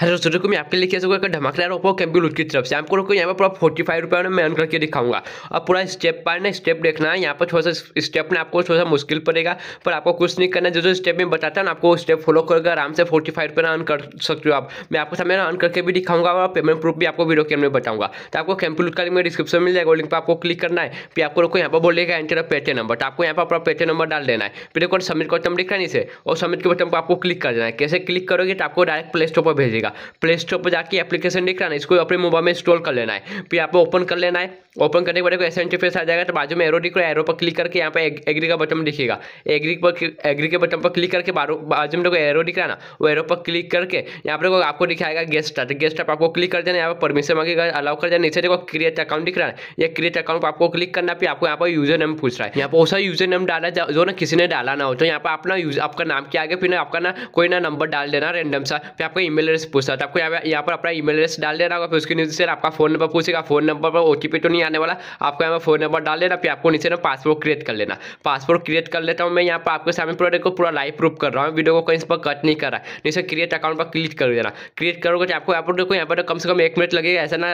hello हाँ, तो student को मैं आपके लिए कैसे होगा धमाकेदार ओप्पो कैम्पी लूट की तरफ से आपको लोग यहाँ पर पूरा फोर्टी फाइव रुपये में मैं करके दिखाऊंगा अब पूरा स्टेप पर ना स्टेप देखना है यहाँ पर थोड़ा सा स्टेप ना आपको थोड़ा सा मुश्किल पड़ेगा पर आपको कुछ नहीं करना जो जो स्टेप में बताता है ना आपको स्टेप फॉलो करके आराम से फोर्टी फाइव रुपये कर सकते हो आप मैं आपको सामने अन करके भी दिखाऊंगा और पेमेंट प्रूफ भी आपको वीडियो के अंदर बताऊंगा तो आपको कैम्पी लूट का लिंक डिस्क्रिप्शन मिल जाएगा लिंक पर आपको क्लिक करना है फिर आपको लोग यहाँ पर बोलेगा एंटर पेटे नंबर तो आपको यहाँ पर अपना पेटे नंबर डाल देना है फिर देखो सबमिट का बटन दिख रहा है और सबमिट के बटन पर आपको क्लिक कर देना है कैसे क्लिक करोगे तो आपको डायरेक्ट प्ले स्टोर पर भेजेगा मिलेगा प्ले स्टोर पर जाके एप्लीकेशन दिख रहा है इसको अपने मोबाइल में इंस्टॉल कर लेना है फिर यहाँ पर ओपन कर लेना है ओपन करने के बाद एस एन इंटरफेस आ जाएगा तो बाजू में एरो दिख रहा है एरो पर क्लिक करके यहाँ पे एग्री का बटन दिखेगा एग्री पर एग्री के बटन पर क्लिक करके बाजू में एरो दिख रहा है ना वो एरो पर क्लिक करके यहाँ पर आपको दिखाएगा गेस्ट टाइप गेस्ट आप आपको क्लिक कर देना यहाँ पर परमिशन मांगेगा अलाउ कर देना नीचे देखो क्रिएट अकाउंट दिख रहा है ये क्रिएट अकाउंट आपको क्लिक करना फिर आपको यहाँ पर यूजर नेम पूछ रहा है यहाँ पर वो यूजर नेम डाला जो ना किसी ने डाला ना हो तो यहाँ पर अपना आपका नाम क्या आगे फिर आपका ना कोई ना नंबर डाल देना रेंडम सा फिर आपका ईमेल एड्रेस एड्रेस पूछता है तो आपको यहाँ पर अपना ईमेल एड्रेस डाल देना होगा फिर उसके नीचे से आपका फोन नंबर पूछेगा फोन नंबर पर ओ तो नहीं आने वाला आपको यहाँ पर फोन नंबर डाल देना फिर आपको नीचे ना पासपोर्ट क्रिएट कर लेना पासपोर्ट क्रिएट कर लेता हूँ मैं यहाँ पर आपके सामने प्रोडक्ट को पूरा लाइव प्रूफ कर रहा हूँ वीडियो को कहीं इस पर कट नहीं कर रहा है नीचे क्रिएट अकाउंट पर क्लिक कर देना क्रिएट करोगे तो आपको यहाँ पर देखो यहाँ पर तो कम से कम एक मिनट लगेगा ऐसा ना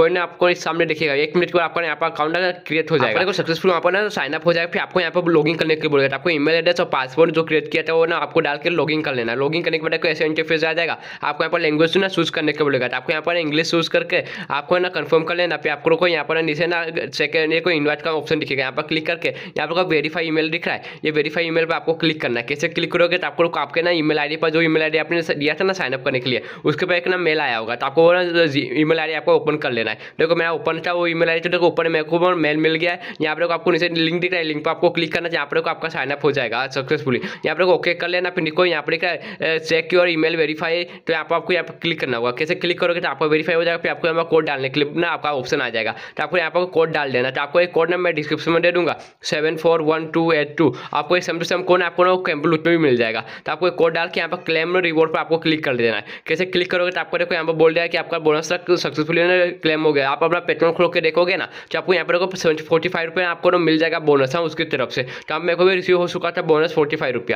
कोई ना आपको सामने देखेगा एक मिनट को आपका यहाँ पर अकाउंट क्रिएट हो जाएगा सक्सेसफुल वहाँ पर ना साइन अप हो जाएगा फिर आपको यहाँ पर लॉगिन करने के बोलेगा तो आपको ईमेल एड्रेस और पासवर्ड जो क्रिएट किया था वो ना आपको डाल के लॉगिन कर लेना लॉगिन करने के बाद ऐसे इंटरफेस आ जाएगा आपको यहाँ पर लैंग्वेज तो ना चूज करने के बोलेगा तो आपको यहाँ पर इंग्लिश चूज करके आपको ना कन्फर्म कर लेना फिर आपको को यहाँ पर नीचे ना सेकंड ये इन्वाइट का ऑप्शन दिखेगा यहाँ पर क्लिक करके यहाँ पर वेरीफाई ईमेल दिख रहा है ये वेरीफाई ईमेल पर आपको क्लिक करना है कैसे क्लिक करोगे तो आपको आपके ना ईमेल आईडी पर जो ईमेल आईडी आपने दिया था ना साइनअप करने के लिए उसके पर एक ना मेल आया होगा तो आपको ईमेल आई आपको ओपन कर लेना है देखो मेरा ओपन था वो ई मेल आई तो देखो ओपन मेरे को मेल मिल गया है यहाँ पर आपको नीचे लिंक दिख रहा है लिंक पर आपको क्लिक करना यहाँ पर आपका साइनअप हो जाएगा सक्सेसफुली यहाँ पर ओके कर लेना फिर निको यहाँ पर चेक योर ईमेल वेरीफाई तो यहाँ पर आपको यहाँ पर क्लिक करना होगा कैसे क्लिक करोगे तो आपको वेरीफाई हो जाएगा फिर आपको यहाँ पर कोड डालने के लिए ना आपका ऑप्शन आ जाएगा तो आपको यहाँ पर कोड डाल देना तो आपको एक कोड ना मैं डिस्क्रिप्शन में दे दूँगा seven four one two eight two आपको सेम टू सेम कोड आपको ना कैंपलूट में भी मिल जाएगा तो आपको एक कोड डाल के यहाँ पर क्लेम रिवॉर्ड पर आपको क्लिक कर देना है कैसे क्लिक करोगे तो आपको देखो यहाँ पर बोल दिया कि आपका बोनस सक्सेसफुल क्लेम हो गया आप अपना पेट्रोल खोल के देखोगे ना तो आपको यहाँ पर देखो फोर्टी फाइव रुपये आपको मिल जाएगा बोनस हाँ उसकी तरफ से तो आप मेरे को भी रिसीव हो चुका था बोनस फोर्टी फाइव रुपया